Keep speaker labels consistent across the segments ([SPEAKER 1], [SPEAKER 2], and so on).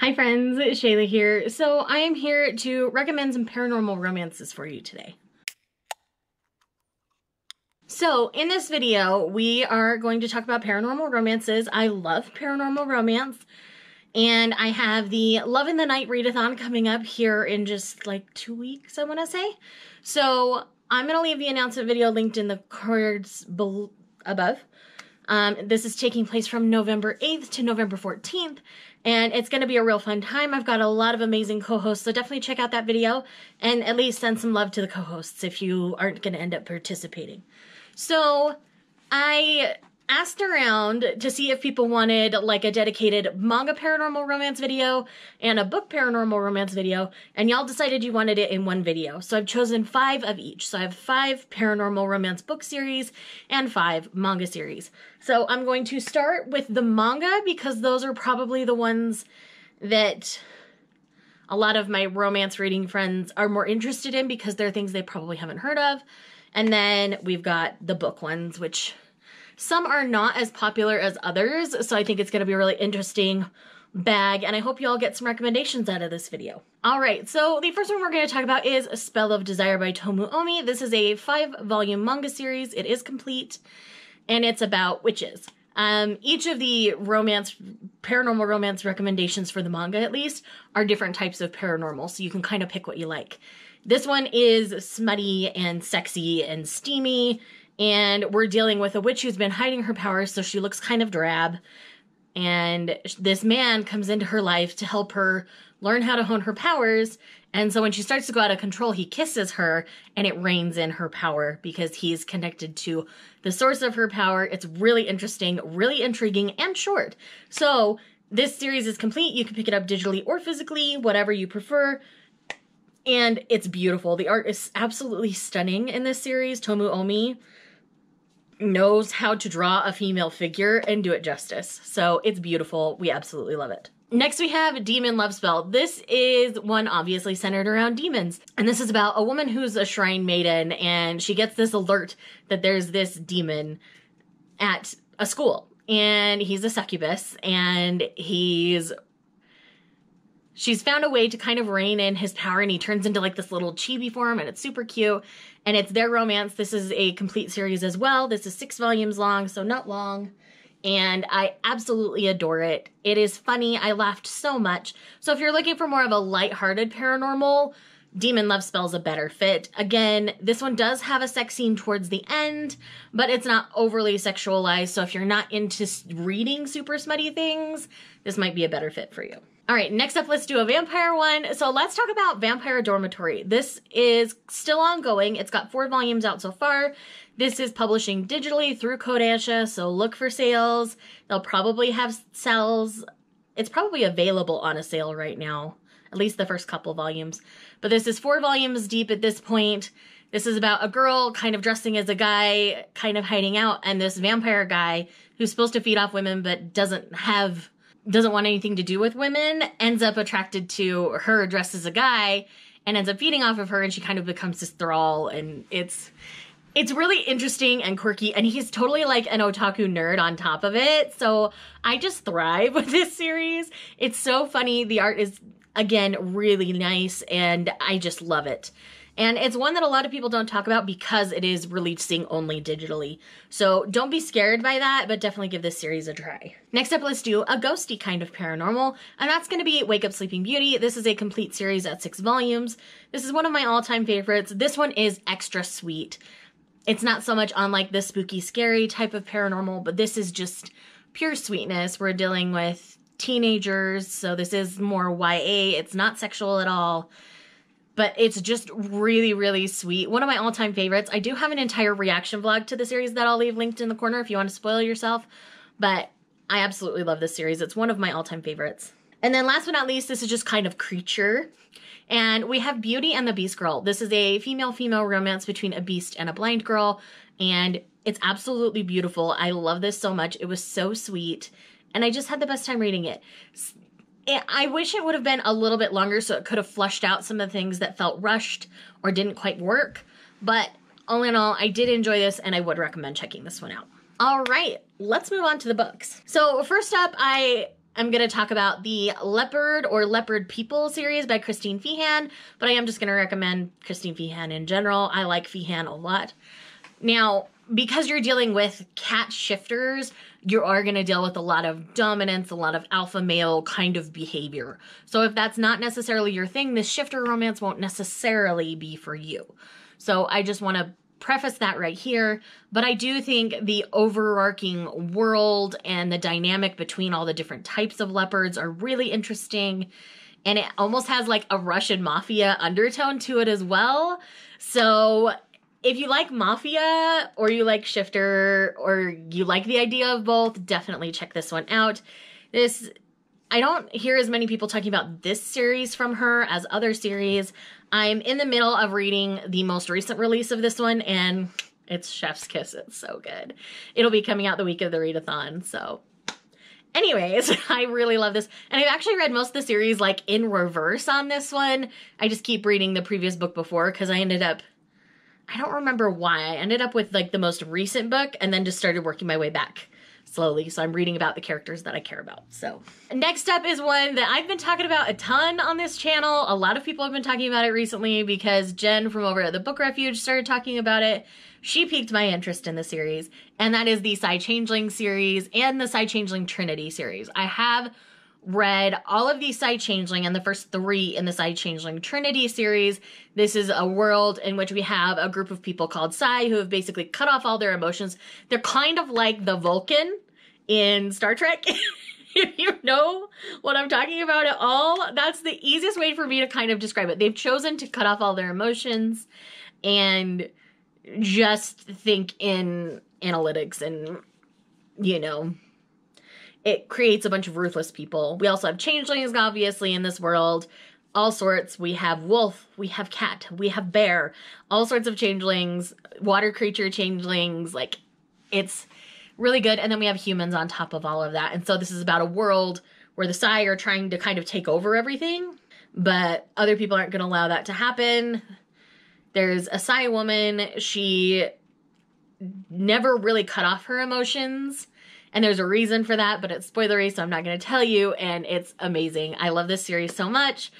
[SPEAKER 1] Hi friends, Shayla here. So I am here to recommend some paranormal romances for you today. So in this video, we are going to talk about paranormal romances. I love paranormal romance. And I have the Love in the Night readathon coming up here in just like two weeks, I want to say. So I'm going to leave the announcement video linked in the cards above. Um, this is taking place from November 8th to November 14th and it's going to be a real fun time. I've got a lot of amazing co-hosts, so definitely check out that video and at least send some love to the co-hosts if you aren't going to end up participating. So I asked around to see if people wanted like a dedicated manga paranormal romance video and a book paranormal romance video, and y'all decided you wanted it in one video. So I've chosen five of each. So I have five paranormal romance book series and five manga series. So I'm going to start with the manga because those are probably the ones that a lot of my romance reading friends are more interested in because they're things they probably haven't heard of. And then we've got the book ones, which some are not as popular as others, so I think it's gonna be really interesting bag and I hope you all get some recommendations out of this video. All right, so the first one we're going to talk about is A Spell of Desire by Tomu Omi. This is a five volume manga series. It is complete and it's about witches. Um, each of the romance, paranormal romance recommendations for the manga at least are different types of paranormal. So you can kind of pick what you like. This one is smutty and sexy and steamy and we're dealing with a witch who's been hiding her powers, so she looks kind of drab. And this man comes into her life to help her learn how to hone her powers. And so when she starts to go out of control, he kisses her and it reins in her power because he's connected to the source of her power. It's really interesting, really intriguing, and short. So this series is complete. You can pick it up digitally or physically, whatever you prefer. And it's beautiful. The art is absolutely stunning in this series. Tomu Omi knows how to draw a female figure and do it justice. So it's beautiful. We absolutely love it. Next, we have Demon Love Spell. This is one obviously centered around demons. And this is about a woman who's a shrine maiden and she gets this alert that there's this demon at a school. And he's a succubus and he's she's found a way to kind of rein in his power and he turns into like this little chibi form and it's super cute and it's their romance this is a complete series as well this is six volumes long so not long and I absolutely adore it. It is funny. I laughed so much. So if you're looking for more of a lighthearted paranormal, Demon Love Spell's a better fit. Again, this one does have a sex scene towards the end, but it's not overly sexualized. So if you're not into reading super smutty things, this might be a better fit for you. All right, next up, let's do a vampire one. So let's talk about Vampire Dormitory. This is still ongoing. It's got four volumes out so far. This is publishing digitally through Kodansha, so look for sales. They'll probably have sales. It's probably available on a sale right now at least the first couple volumes. But this is four volumes deep at this point. This is about a girl kind of dressing as a guy, kind of hiding out, and this vampire guy who's supposed to feed off women but doesn't have doesn't want anything to do with women ends up attracted to her dressed as a guy and ends up feeding off of her and she kind of becomes his thrall and it's it's really interesting and quirky and he's totally like an otaku nerd on top of it so i just thrive with this series it's so funny the art is again, really nice, and I just love it. And it's one that a lot of people don't talk about because it is releasing only digitally. So don't be scared by that, but definitely give this series a try. Next up, let's do a ghosty kind of paranormal, and that's going to be Wake Up Sleeping Beauty. This is a complete series at six volumes. This is one of my all time favorites. This one is extra sweet. It's not so much on like the spooky, scary type of paranormal, but this is just pure sweetness. We're dealing with teenagers, so this is more YA. It's not sexual at all, but it's just really, really sweet. One of my all time favorites. I do have an entire reaction vlog to the series that I'll leave linked in the corner if you want to spoil yourself, but I absolutely love this series. It's one of my all time favorites. And then last but not least, this is just kind of creature. And we have Beauty and the Beast Girl. This is a female female romance between a beast and a blind girl. And it's absolutely beautiful. I love this so much. It was so sweet and I just had the best time reading it. I wish it would have been a little bit longer so it could have flushed out some of the things that felt rushed or didn't quite work. But all in all, I did enjoy this and I would recommend checking this one out. All right, let's move on to the books. So, first up, I am going to talk about the Leopard or Leopard People series by Christine Feehan, but I am just going to recommend Christine Feehan in general. I like Feehan a lot. Now, because you're dealing with cat shifters, you are going to deal with a lot of dominance, a lot of alpha male kind of behavior. So if that's not necessarily your thing, the shifter romance won't necessarily be for you. So I just want to preface that right here, but I do think the overarching world and the dynamic between all the different types of leopards are really interesting. And it almost has like a Russian mafia undertone to it as well. So if you like Mafia or you like Shifter or you like the idea of both, definitely check this one out. This I don't hear as many people talking about this series from her as other series. I'm in the middle of reading the most recent release of this one and it's Chef's Kiss. It's so good. It'll be coming out the week of the readathon, so anyways, I really love this. And I've actually read most of the series like in reverse on this one. I just keep reading the previous book before because I ended up I don't remember why. I ended up with like the most recent book and then just started working my way back slowly. So I'm reading about the characters that I care about. So next up is one that I've been talking about a ton on this channel. A lot of people have been talking about it recently because Jen from over at the Book Refuge started talking about it. She piqued my interest in the series, and that is the Psy Changeling series and the Psy Changeling Trinity series. I have read all of these side changeling and the first three in the side changeling trinity series this is a world in which we have a group of people called psi who have basically cut off all their emotions they're kind of like the vulcan in star trek if you know what i'm talking about at all that's the easiest way for me to kind of describe it they've chosen to cut off all their emotions and just think in analytics and you know it creates a bunch of ruthless people. We also have changelings, obviously, in this world. All sorts. We have wolf, we have cat, we have bear, all sorts of changelings, water creature changelings. Like, it's really good. And then we have humans on top of all of that. And so this is about a world where the Psy are trying to kind of take over everything, but other people aren't going to allow that to happen. There's a Psy woman. She never really cut off her emotions and there's a reason for that, but it's spoilery, so I'm not going to tell you. And it's amazing. I love this series so much.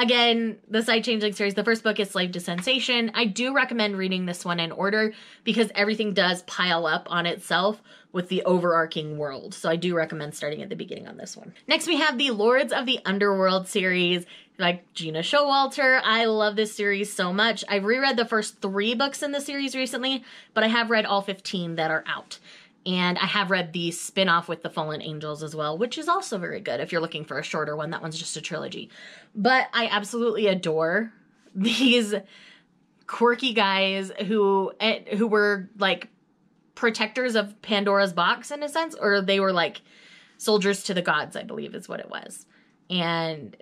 [SPEAKER 1] Again, the side changing series, the first book is Slave to Sensation. I do recommend reading this one in order because everything does pile up on itself with the overarching world. So I do recommend starting at the beginning on this one. Next, we have the Lords of the Underworld series, like Gina Showalter. I love this series so much. I've reread the first three books in the series recently, but I have read all 15 that are out. And I have read the spin off with the Fallen Angels as well, which is also very good if you're looking for a shorter one. That one's just a trilogy. But I absolutely adore these quirky guys who eh, who were like protectors of Pandora's box in a sense or they were like soldiers to the gods I believe is what it was. And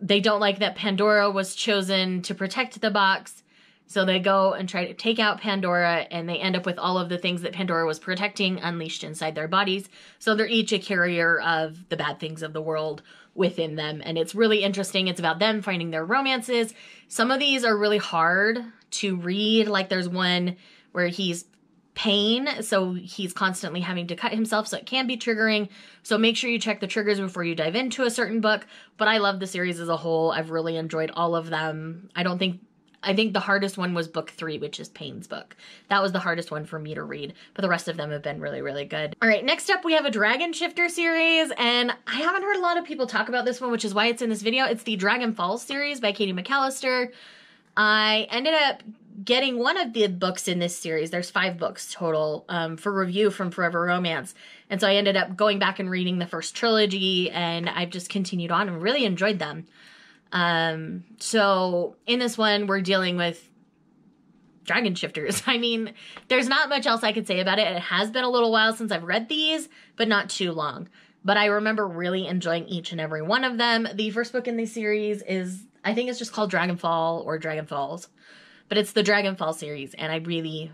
[SPEAKER 1] they don't like that Pandora was chosen to protect the box so they go and try to take out Pandora, and they end up with all of the things that Pandora was protecting unleashed inside their bodies. So they're each a carrier of the bad things of the world within them. And it's really interesting. It's about them finding their romances. Some of these are really hard to read. Like there's one where he's pain. So he's constantly having to cut himself. So it can be triggering. So make sure you check the triggers before you dive into a certain book. But I love the series as a whole. I've really enjoyed all of them. I don't think I think the hardest one was book three, which is Payne's book. That was the hardest one for me to read, but the rest of them have been really, really good. All right, next up we have a Dragon Shifter series, and I haven't heard a lot of people talk about this one, which is why it's in this video. It's the Dragon Falls series by Katie McAllister. I ended up getting one of the books in this series. There's five books total um, for review from Forever Romance. And so I ended up going back and reading the first trilogy, and I've just continued on and really enjoyed them. Um, so in this one, we're dealing with dragon shifters. I mean, there's not much else I could say about it. It has been a little while since I've read these, but not too long. But I remember really enjoying each and every one of them. The first book in the series is, I think it's just called Dragonfall or Dragon Falls, but it's the Dragonfall series, and I really,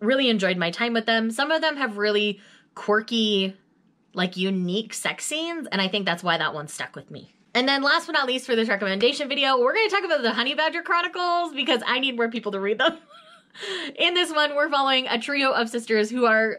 [SPEAKER 1] really enjoyed my time with them. Some of them have really quirky, like unique sex scenes, and I think that's why that one stuck with me. And then last but not least for this recommendation video, we're going to talk about the Honey Badger Chronicles because I need more people to read them. In this one, we're following a trio of sisters who are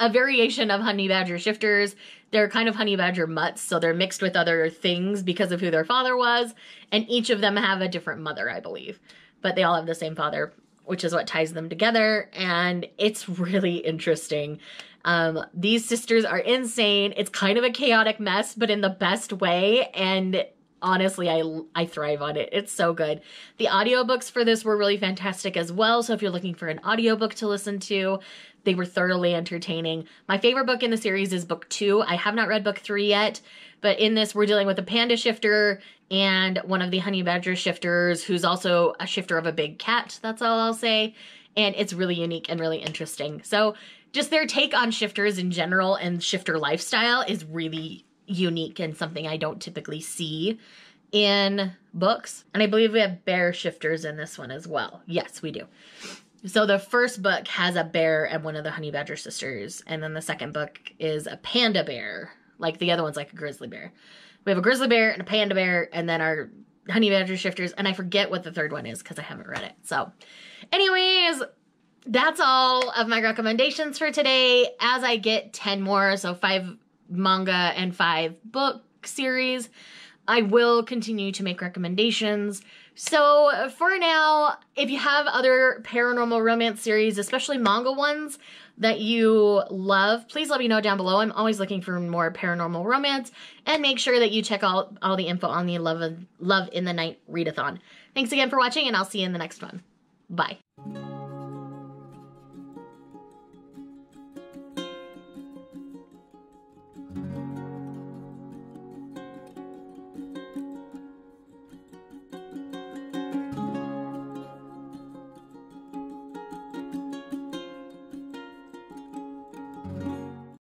[SPEAKER 1] a variation of honey badger shifters. They're kind of honey badger mutts, so they're mixed with other things because of who their father was, and each of them have a different mother, I believe. But they all have the same father, which is what ties them together, and it's really interesting. Um, these sisters are insane. It's kind of a chaotic mess, but in the best way. And honestly i i thrive on it it's so good the audiobooks for this were really fantastic as well so if you're looking for an audiobook to listen to they were thoroughly entertaining my favorite book in the series is book two i have not read book three yet but in this we're dealing with a panda shifter and one of the honey badger shifters who's also a shifter of a big cat that's all i'll say and it's really unique and really interesting so just their take on shifters in general and shifter lifestyle is really unique and something I don't typically see in books. And I believe we have bear shifters in this one as well. Yes, we do. So the first book has a bear and one of the honey badger sisters, and then the second book is a panda bear. Like the other one's like a grizzly bear. We have a grizzly bear and a panda bear, and then our honey badger shifters, and I forget what the third one is because I haven't read it. So, anyways, that's all of my recommendations for today. As I get 10 more, so five manga and five book series, I will continue to make recommendations. So for now, if you have other paranormal romance series, especially manga ones that you love, please let me know down below. I'm always looking for more paranormal romance and make sure that you check out all the info on the Love, of, Love in the Night readathon. Thanks again for watching and I'll see you in the next one. Bye.